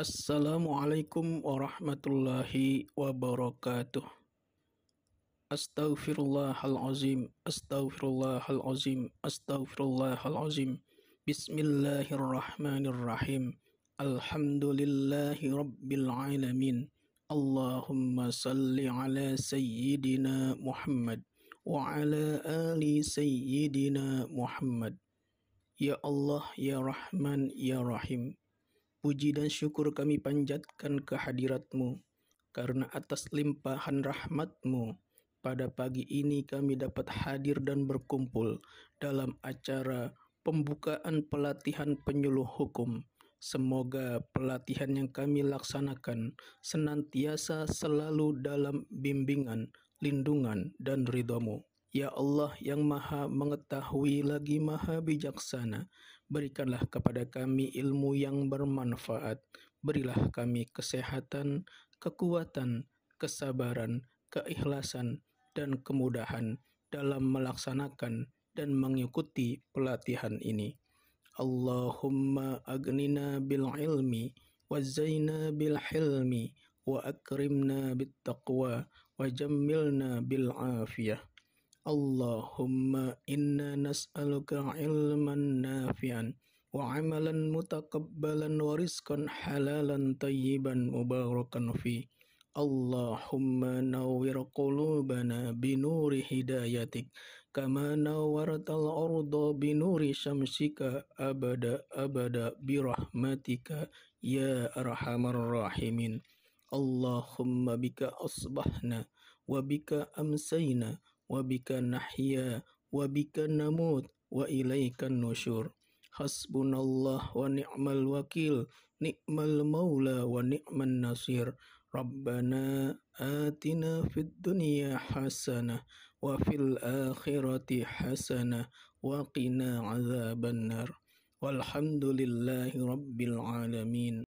Assalamualaikum warahmatullahi wabarakatuh. Astaghfirullahalazim, astaghfirullahalazim, astaghfirullahalazim. Bismillahirrahmanirrahim. Alhamdulillahi rabbil alamin. Allahumma salli ala sayyidina Muhammad wa ala ali sayyidina Muhammad. Ya Allah, ya Rahman, ya Rahim. Puji dan syukur kami panjatkan kehadiratmu, karena atas limpahan rahmatmu, pada pagi ini kami dapat hadir dan berkumpul dalam acara pembukaan pelatihan penyuluh hukum. Semoga pelatihan yang kami laksanakan senantiasa selalu dalam bimbingan, lindungan, dan ridhamu. Ya Allah yang maha mengetahui lagi maha bijaksana, berikanlah kepada kami ilmu yang bermanfaat, berilah kami kesehatan, kekuatan, kesabaran, keikhlasan, dan kemudahan dalam melaksanakan dan mengikuti pelatihan ini. Allahumma agnina bil ilmi, wazaina bil hilmi, wa akrimna bit taqwa, wa jammilna bil afiyah. Allahumma inna nas'aluka ilman nafi'an wa amalan mutakabbalan wa halalan tayyiban mubarakan fi Allahumma nawwir qulubana binuri hidayatik kama nawwaratal arda binuri syamsika abada abada birahmatika ya arhamar rahimin Allahumma bika asbahna wa bika amsayna وبك نحيا وبك نموت وإليك النشور حسبنا الله ونعم الوكيل نعم المولى ونعم النصير ربنا آتنا في الدنيا حسنة وفي الآخرة حسنة وقنا عذاب النار والحمد لله رب العالمين